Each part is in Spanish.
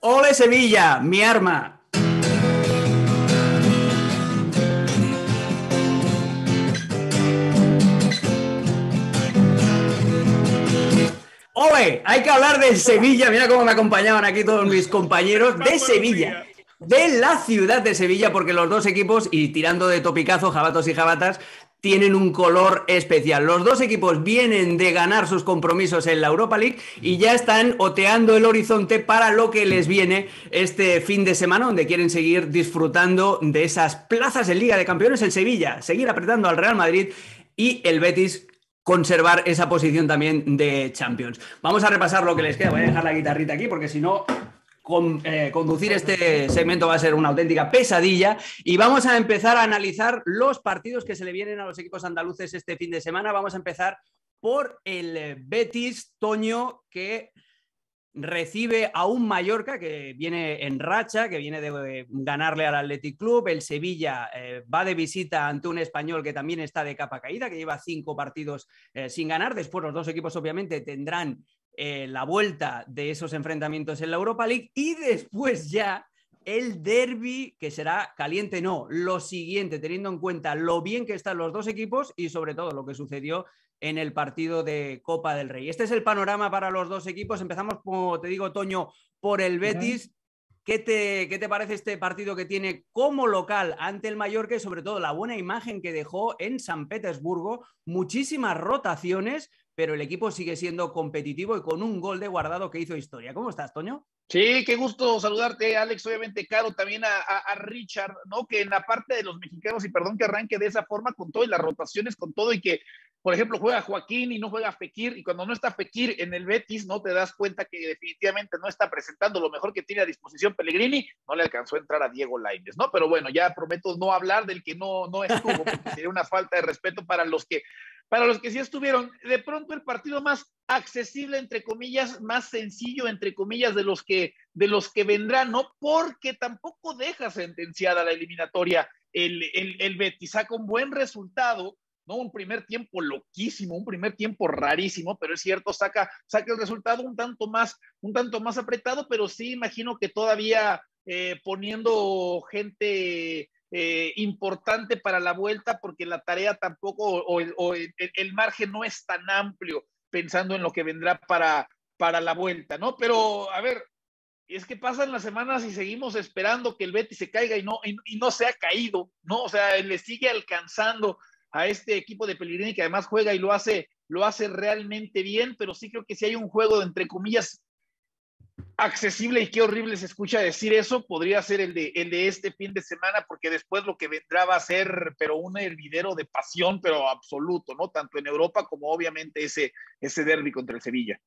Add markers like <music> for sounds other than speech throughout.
Ole Sevilla, mi arma. ¡Ole! Hay que hablar de Sevilla. Mira cómo me acompañaban aquí todos mis compañeros de Sevilla. De la ciudad de Sevilla, porque los dos equipos, y tirando de topicazo jabatos y jabatas, tienen un color especial. Los dos equipos vienen de ganar sus compromisos en la Europa League y ya están oteando el horizonte para lo que les viene este fin de semana, donde quieren seguir disfrutando de esas plazas en Liga de Campeones, en Sevilla, seguir apretando al Real Madrid y el Betis conservar esa posición también de Champions. Vamos a repasar lo que les queda. Voy a dejar la guitarrita aquí porque si no eh, conducir este segmento va a ser una auténtica pesadilla y vamos a empezar a analizar los partidos que se le vienen a los equipos andaluces este fin de semana. Vamos a empezar por el eh, Betis Toño que recibe a un Mallorca que viene en racha, que viene de eh, ganarle al Athletic Club. El Sevilla va de visita ante un español que también está de capa caída, que lleva cinco partidos sin ganar. Después los dos equipos obviamente tendrán eh, la vuelta de esos enfrentamientos en la Europa League y después ya el derby, que será caliente, no, lo siguiente, teniendo en cuenta lo bien que están los dos equipos y sobre todo lo que sucedió en el partido de Copa del Rey. Este es el panorama para los dos equipos. Empezamos, como te digo, Toño, por el Betis. ¿Qué te, ¿Qué te, parece este partido que tiene como local ante el Mallorca y sobre todo la buena imagen que dejó en San Petersburgo? Muchísimas rotaciones, pero el equipo sigue siendo competitivo y con un gol de guardado que hizo historia. ¿Cómo estás, Toño? Sí, qué gusto saludarte, Alex. Obviamente, Caro, también a, Richard, ¿no? Que en la parte de los mexicanos, y perdón que arranque de esa forma, con todo y las rotaciones, con todo, y que por ejemplo, juega Joaquín y no juega Fekir, y cuando no está Fekir en el Betis, no te das cuenta que definitivamente no está presentando lo mejor que tiene a disposición Pellegrini, no le alcanzó a entrar a Diego Laines, ¿no? Pero bueno, ya prometo no hablar del que no, no estuvo, porque sería una falta de respeto para los que, para los que sí estuvieron. De pronto el partido más accesible, entre comillas, más sencillo, entre comillas, de los que, de los que vendrán, ¿no? Porque tampoco deja sentenciada la eliminatoria el, el Betis, saca un buen resultado ¿no? Un primer tiempo loquísimo, un primer tiempo rarísimo, pero es cierto, saca, saca el resultado un tanto más, un tanto más apretado, pero sí imagino que todavía eh, poniendo gente eh, importante para la vuelta, porque la tarea tampoco, o, el, margen no es tan amplio pensando en lo que vendrá para, para la vuelta, ¿no? Pero, a ver, es que pasan las semanas y seguimos esperando que el Betis se caiga y no, y no se ha caído, ¿no? O sea, le sigue alcanzando a este equipo de Pellegrini que además juega y lo hace, lo hace realmente bien, pero sí creo que si hay un juego de entre comillas accesible y qué horrible se escucha decir eso, podría ser el de, el de este fin de semana, porque después lo que vendrá va a ser, pero un hervidero de pasión, pero absoluto, ¿no? Tanto en Europa como obviamente ese, ese derby contra el Sevilla.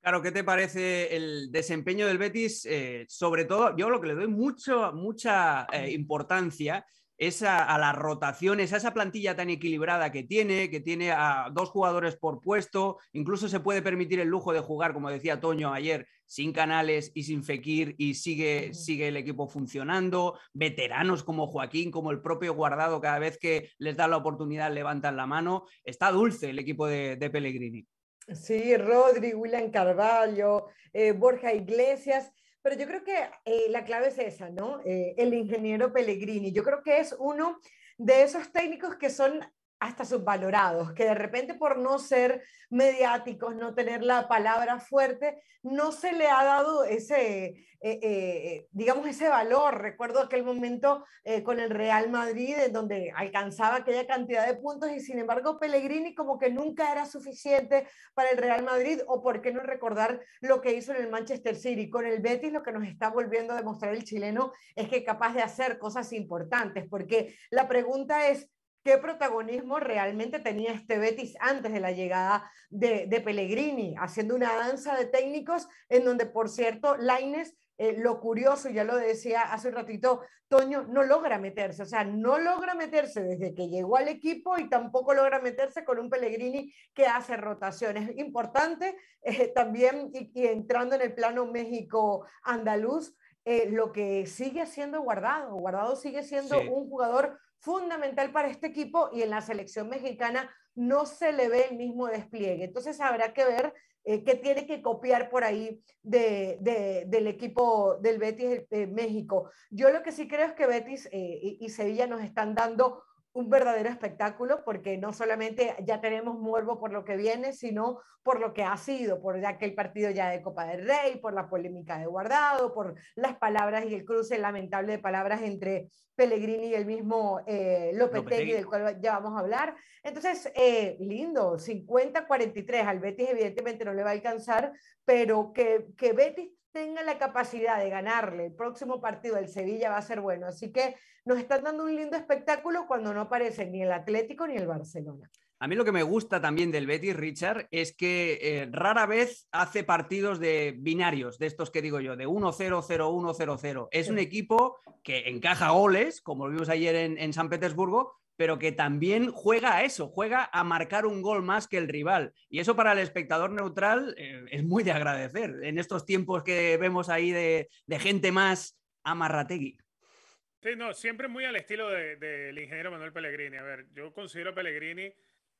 Claro, ¿qué te parece el desempeño del Betis? Eh, sobre todo, yo lo que le doy mucho, mucha eh, importancia esa a, las rotaciones, a esa plantilla tan equilibrada que tiene, que tiene a dos jugadores por puesto, incluso se puede permitir el lujo de jugar, como decía Toño ayer, sin Canales y sin Fekir y sigue, sigue el equipo funcionando, veteranos como Joaquín, como el propio Guardado, cada vez que les da la oportunidad levantan la mano, está dulce el equipo de, de Pellegrini. Sí, Rodri, William Carvalho, eh, Borja Iglesias pero yo creo que eh, la clave es esa, ¿no? Eh, el ingeniero Pellegrini. Yo creo que es uno de esos técnicos que son hasta subvalorados, que de repente por no ser mediáticos, no tener la palabra fuerte, no se le ha dado ese, eh, eh, eh, digamos, ese valor. Recuerdo aquel momento con el Real Madrid, en donde alcanzaba aquella cantidad de puntos y sin embargo Pellegrini como que nunca era suficiente para el Real Madrid, o por qué no recordar lo que hizo en el Manchester City. Con el Betis lo que nos está volviendo a demostrar el chileno es que es capaz de hacer cosas importantes, porque la pregunta es, qué protagonismo realmente tenía este Betis antes de la llegada de, Pellegrini, haciendo una danza de técnicos en donde, por cierto, Laines eh, lo curioso, ya lo decía hace un ratito, Toño no logra meterse, o sea, no logra meterse desde que llegó al equipo y tampoco logra meterse con un Pellegrini que hace rotaciones. Importante eh, también, y, entrando en el plano México-Andaluz, eh, lo que sigue siendo guardado. Guardado sigue siendo un jugador fundamental para este equipo y en la selección mexicana no se le ve el mismo despliegue. Entonces habrá que ver eh, qué tiene que copiar por ahí del equipo del Betis de México. Yo lo que sí creo es que Betis eh, y Sevilla nos están dando un verdadero espectáculo porque no solamente ya tenemos morbo por lo que viene, sino por lo que ha sido, por ya que el partido ya de Copa del Rey, por la polémica de Guardado, por las palabras y el cruce lamentable de palabras entre Pellegrini y el mismo eh, Lopetegui, del cual ya vamos a hablar. Entonces, eh, lindo, 50-43, al Betis evidentemente no le va a alcanzar, pero que, que Betis tenga la capacidad de ganarle el próximo partido del Sevilla va a ser bueno. Así que nos están dando un lindo espectáculo cuando no aparece ni el Atlético ni el Barcelona. A mí lo que me gusta también del Betis, Richard, es que eh, rara vez hace partidos de binarios, de estos que digo yo, de 1-0, 0-1, 0-0. Es un equipo que encaja goles, como vimos ayer en San Petersburgo, pero que también juega a eso, juega a marcar un gol más que el rival. Y eso para el espectador neutral eh, es muy de agradecer en estos tiempos que vemos ahí de, gente más amarrategui. Sí, no, siempre muy al estilo del ingeniero Manuel Pellegrini. A ver, yo considero a Pellegrini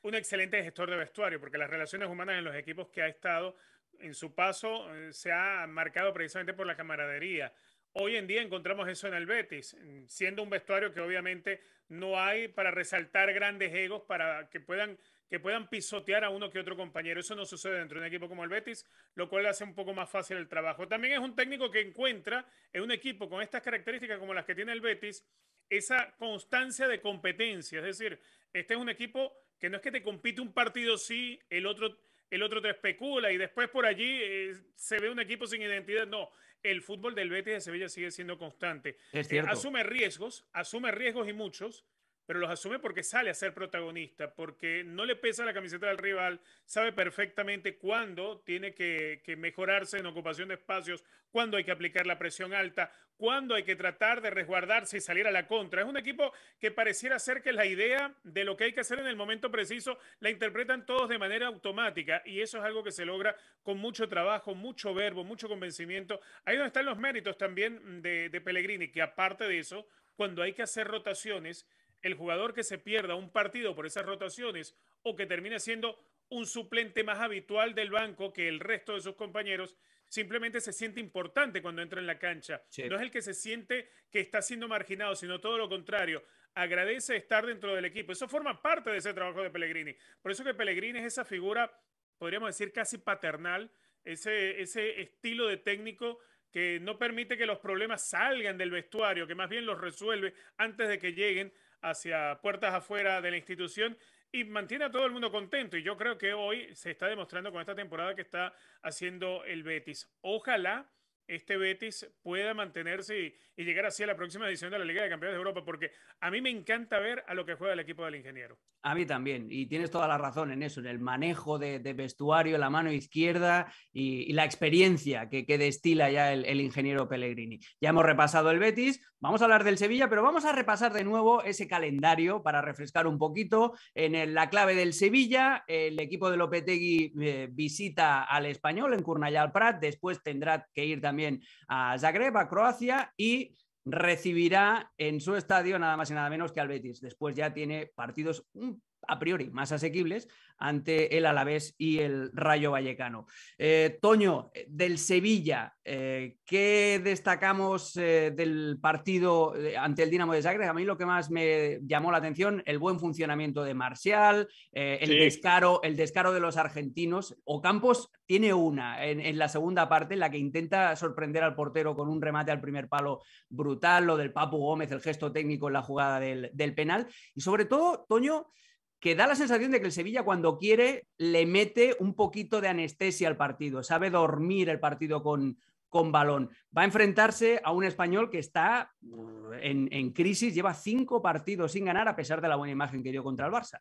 un excelente gestor de vestuario, porque las relaciones humanas en los equipos que ha estado en su paso eh, se ha marcado precisamente por la camaradería, Hoy en día encontramos eso en el Betis, siendo un vestuario que obviamente no hay para resaltar grandes egos para que puedan, que puedan pisotear a uno que otro compañero. Eso no sucede dentro de un equipo como el Betis, lo cual hace un poco más fácil el trabajo. También es un técnico que encuentra en un equipo con estas características como las que tiene el Betis, esa constancia de competencia. Es decir, este es un equipo que no es que te compite un partido sí, el otro el otro te especula y después por allí eh, se ve un equipo sin identidad. No, el fútbol del Betis de Sevilla sigue siendo constante. Eh, asume riesgos, asume riesgos y muchos, pero los asume porque sale a ser protagonista, porque no le pesa la camiseta del rival, sabe perfectamente cuándo tiene que, mejorarse en ocupación de espacios, cuándo hay que aplicar la presión alta, cuándo hay que tratar de resguardarse y salir a la contra. Es un equipo que pareciera ser que la idea de lo que hay que hacer en el momento preciso la interpretan todos de manera automática y eso es algo que se logra con mucho trabajo, mucho verbo, mucho convencimiento. Ahí donde están los méritos también de, de Pellegrini, que aparte de eso, cuando hay que hacer rotaciones, el jugador que se pierda un partido por esas rotaciones o que termine siendo un suplente más habitual del banco que el resto de sus compañeros, simplemente se siente importante cuando entra en la cancha. No es el que se siente que está siendo marginado, sino todo lo contrario. Agradece estar dentro del equipo. Eso forma parte de ese trabajo de Pellegrini. Por eso que Pellegrini es esa figura, podríamos decir, casi paternal, ese, ese estilo de técnico que no permite que los problemas salgan del vestuario, que más bien los resuelve antes de que lleguen hacia puertas afuera de la institución y mantiene a todo el mundo contento. Y yo creo que hoy se está demostrando con esta temporada que está haciendo el Betis. Ojalá este Betis pueda mantenerse y, llegar así a la próxima edición de la Liga de Campeones de Europa, porque a mí me encanta ver a lo que juega el equipo del ingeniero. A mí también, y tienes toda la razón en eso, en el manejo de, vestuario, la mano izquierda y, la experiencia que, destila ya el, ingeniero Pellegrini. Ya hemos repasado el Betis, Vamos a hablar del Sevilla, pero vamos a repasar de nuevo ese calendario para refrescar un poquito. En la clave del Sevilla, el equipo de Lopetegui eh, visita al español en Curnayal Prat, después tendrá que ir también a Zagreb, a Croacia y recibirá en su estadio nada más y nada menos que al Betis. Después ya tiene partidos un a priori más asequibles ante el Alavés y el Rayo Vallecano. Eh, Toño, eh, del Sevilla, eh, ¿qué destacamos del partido ante el Dinamo de Zagreb? A mí lo que más me llamó la atención, el buen funcionamiento de Marcial, el, descaro, el descaro de los argentinos. Ocampos tiene una en, la segunda parte, en la que intenta sorprender al portero con un remate al primer palo brutal, lo del Papu Gómez, el gesto técnico en la jugada del, del penal. Y sobre todo, Toño, que da la sensación de que el Sevilla cuando quiere le mete un poquito de anestesia al partido, sabe dormir el partido con, con balón. Va a enfrentarse a un español que está uh, en, en crisis, lleva cinco partidos sin ganar a pesar de la buena imagen que dio contra el Barça.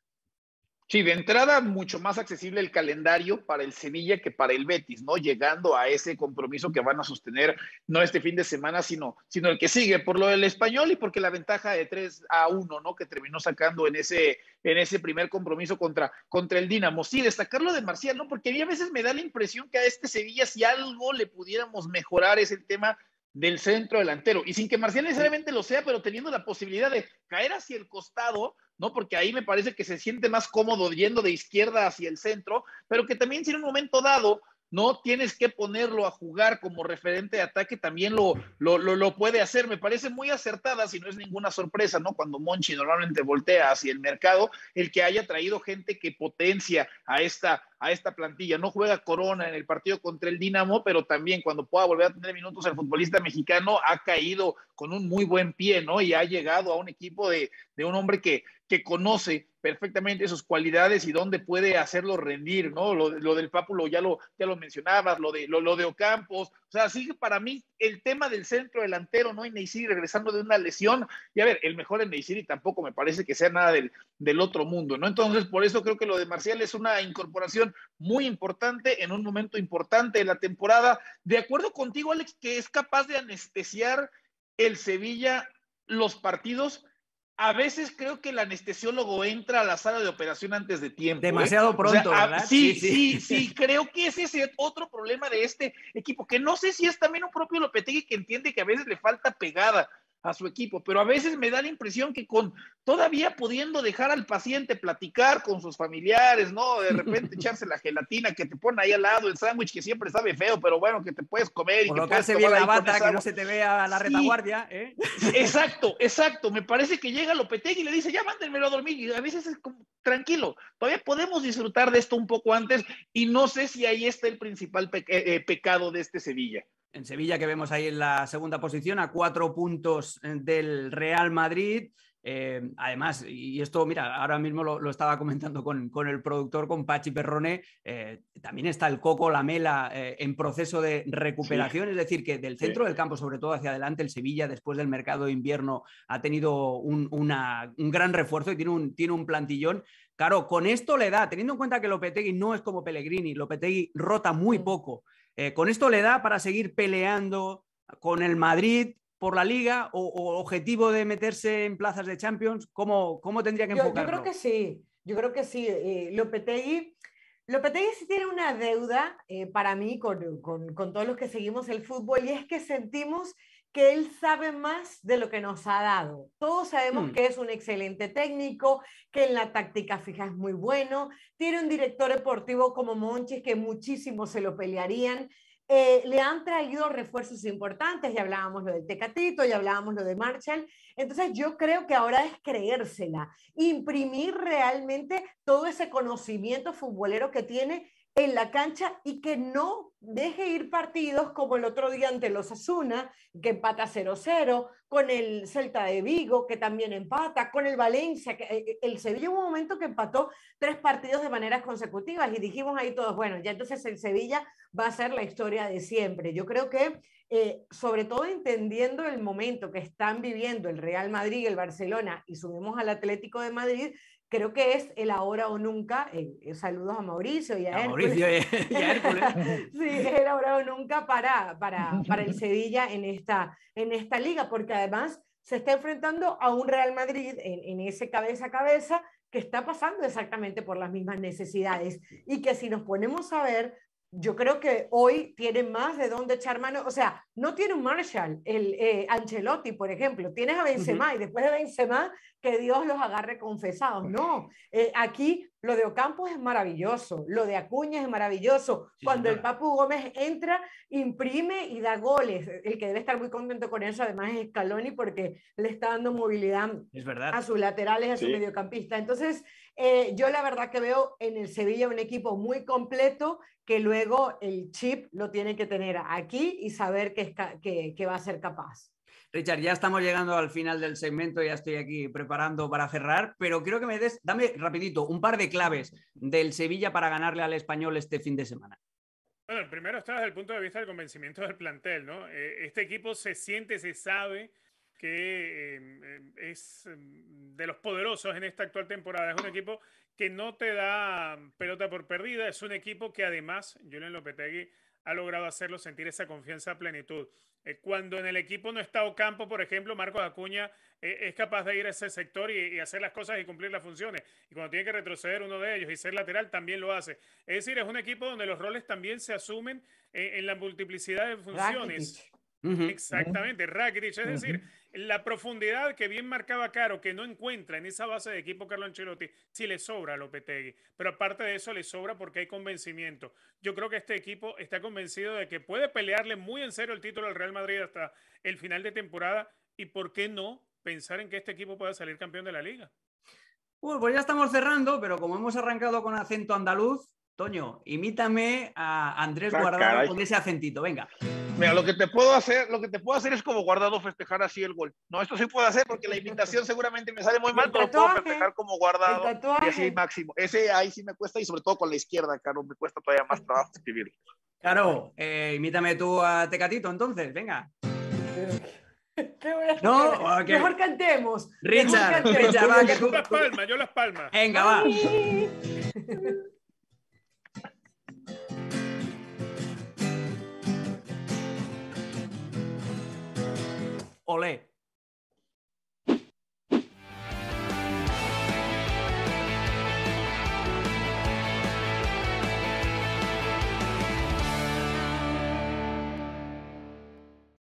Sí, de entrada mucho más accesible el calendario para el Sevilla que para el Betis, ¿no? Llegando a ese compromiso que van a sostener no este fin de semana, sino, sino el que sigue por lo del español y porque la ventaja de 3 a 1, ¿no? Que terminó sacando en ese, en ese primer compromiso contra, contra el Dinamo. Sí, destacarlo de Marcial, ¿no? Porque a a veces me da la impresión que a este Sevilla si algo le pudiéramos mejorar es el tema del centro delantero. Y sin que Marcial necesariamente lo sea, pero teniendo la posibilidad de caer hacia el costado ¿no? Porque ahí me parece que se siente más cómodo yendo de izquierda hacia el centro, pero que también si en un momento dado no tienes que ponerlo a jugar como referente de ataque, también lo, lo, puede hacer. Me parece muy acertada, si no es ninguna sorpresa, ¿no? Cuando Monchi normalmente voltea hacia el mercado, el que haya traído gente que potencia a esta, a esta plantilla. No juega Corona en el partido contra el Dinamo, pero también cuando pueda volver a tener minutos el futbolista mexicano ha caído con un muy buen pie, ¿no? Y ha llegado a un equipo de, un hombre que, que conoce perfectamente sus cualidades y dónde puede hacerlo rendir, ¿no? Lo, lo del papulo ya lo, ya lo mencionabas, lo de, lo, de Ocampos, o sea, así que para mí el tema del centro delantero, ¿no? Neyciri regresando de una lesión, y a ver, el mejor y tampoco me parece que sea nada del, del otro mundo, ¿no? Entonces, por eso creo que lo de Marcial es una incorporación muy importante en un momento importante de la temporada. De acuerdo contigo, Alex, que es capaz de anestesiar el Sevilla los partidos a veces creo que el anestesiólogo entra a la sala de operación antes de tiempo. ¿eh? Demasiado pronto, ¿verdad? Sí, sí, sí, creo que ese es otro problema de este equipo, que no sé si es también un propio Lopetegui que entiende que a veces le falta pegada, a su equipo, pero a veces me da la impresión que con todavía pudiendo dejar al paciente platicar con sus familiares, ¿no? De repente <laughs> echarse la gelatina que te pone ahí al lado, el sándwich que siempre sabe feo, pero bueno, que te puedes comer y que puedes bien la bata, que no se te vea la retaguardia, ¿eh? Exacto, exacto, me parece que llega Lopetegui y le dice, "Ya mándenmelo a dormir." Y a veces es como, tranquilo, todavía podemos disfrutar de esto un poco antes y no sé si ahí está el principal eh, eh, pecado de este Sevilla en Sevilla, que vemos ahí en la segunda posición, a cuatro puntos eh, del Real Madrid. Eh, además, y esto, mira, ahora mismo lo, estaba comentando con, el productor, con Pachi Perrone, eh, también está el Coco la mela, en proceso de recuperación, es decir, que del centro del campo, sobre todo hacia adelante, el Sevilla, después del mercado de invierno, ha tenido un, gran refuerzo y tiene un, tiene un plantillón Claro, con esto le da, teniendo en cuenta que Lopetegui no es como Pellegrini, Lopetegui rota muy poco eh, ¿Con esto le da para seguir peleando con el Madrid por la liga o, objetivo de meterse en plazas de Champions? ¿Cómo, cómo tendría que enfocarlo? Yo, creo que sí, yo creo que sí. Eh, Lopetegui, Lopetegui sí tiene una deuda eh, para mí con, con, con todos los que seguimos el fútbol y es que sentimos que él sabe más de lo que nos ha dado. Todos sabemos mm. que es un excelente técnico, que en la táctica fija es muy bueno, tiene un director deportivo como Monchis que muchísimo se lo pelearían. Eh, le han traído refuerzos importantes, ya hablábamos lo del Tecatito, ya hablábamos lo de Marshall. Entonces yo creo que ahora es creérsela, imprimir realmente todo ese conocimiento futbolero que tiene en la cancha y que no deje ir partidos como el otro día ante los Asuna, que empata 0-0, con el Celta de Vigo, que también empata, con el Valencia, que eh, eh, el Sevilla un momento que empató tres partidos de maneras consecutivas y dijimos ahí todos, bueno, ya entonces el Sevilla va a ser la historia de siempre. Yo creo que, eh, sobre todo entendiendo el momento que están viviendo el Real Madrid, el Barcelona y subimos al Atlético de Madrid, creo que es el ahora o nunca. Eh, eh, saludos a Mauricio y a, él Mauricio y <laughs> Hércules. <laughs> sí, es el ahora o nunca para, para, el Sevilla en esta, en esta liga, porque además se está enfrentando a un Real Madrid en, en ese cabeza a cabeza que está pasando exactamente por las mismas necesidades y que si nos ponemos a ver yo creo que hoy tiene más de dónde echar mano. O sea, no tiene un Marshall, el eh, Ancelotti, por ejemplo. Tienes a Benzema y después de Benzema, que Dios los agarre confesados. No, eh, aquí lo de Ocampo es maravilloso, lo de Acuña es maravilloso. Cuando el Papu Gómez entra, imprime y da goles. El que debe estar muy contento con eso, además, es Scaloni, porque le está dando movilidad a sus laterales, a su mediocampista. Entonces, eh, yo la verdad que veo en el Sevilla un equipo muy completo que luego el chip lo tiene que tener aquí y saber que, que, va a ser capaz. Richard, ya estamos llegando al final del segmento, ya estoy aquí preparando para cerrar, pero creo que me des, dame rapidito, un par de claves del Sevilla para ganarle al español este fin de semana. Bueno, primero está desde el punto de vista del convencimiento del plantel, ¿no? Eh, este equipo se siente, se sabe que em, em, es em, de los poderosos en esta actual temporada. Es un equipo que no te da pelota por perdida, es un equipo que además Julian Lopetegui ha logrado hacerlo sentir esa confianza a plenitud. Eh, cuando en el equipo no está Ocampo, por ejemplo, Marcos Acuña eh, es capaz de ir a ese sector y, hacer las cosas y cumplir las funciones. Y cuando tiene que retroceder uno de ellos y ser lateral, también lo hace. Es decir, es un equipo donde los roles también se asumen eh, en, la multiplicidad de funciones. Exactamente, Rakitic. Es decir, la profundidad que bien marcaba Caro, que no encuentra en esa base de equipo Carlo Ancelotti, si le sobra a Lopetegui. Pero aparte de eso, le sobra porque hay convencimiento. Yo creo que este equipo está convencido de que puede pelearle muy en serio el título al Real Madrid hasta el final de temporada. ¿Y por qué no pensar en que este equipo pueda salir campeón de la liga? Bueno pues ya estamos cerrando, pero como hemos arrancado con acento andaluz, Toño, imítame a Andrés ah, Guardado con ese acentito. Venga. Mira, lo que te puedo hacer, lo que te puedo hacer es como guardado festejar así el gol. No, esto sí puedo hacer porque la imitación <laughs> seguramente me sale muy mal, pero puedo festejar como guardado y así máximo. Ese ahí sí me cuesta y sobre todo con la izquierda, Caro, me cuesta todavía más trabajo escribir. Caro, eh, imítame tú a Tecatito entonces, venga. <laughs> no, mejor cantemos. Richard, mejor cantemos. Richard, que tú... las palmas, yo las palmas. Venga, va. <laughs> oleh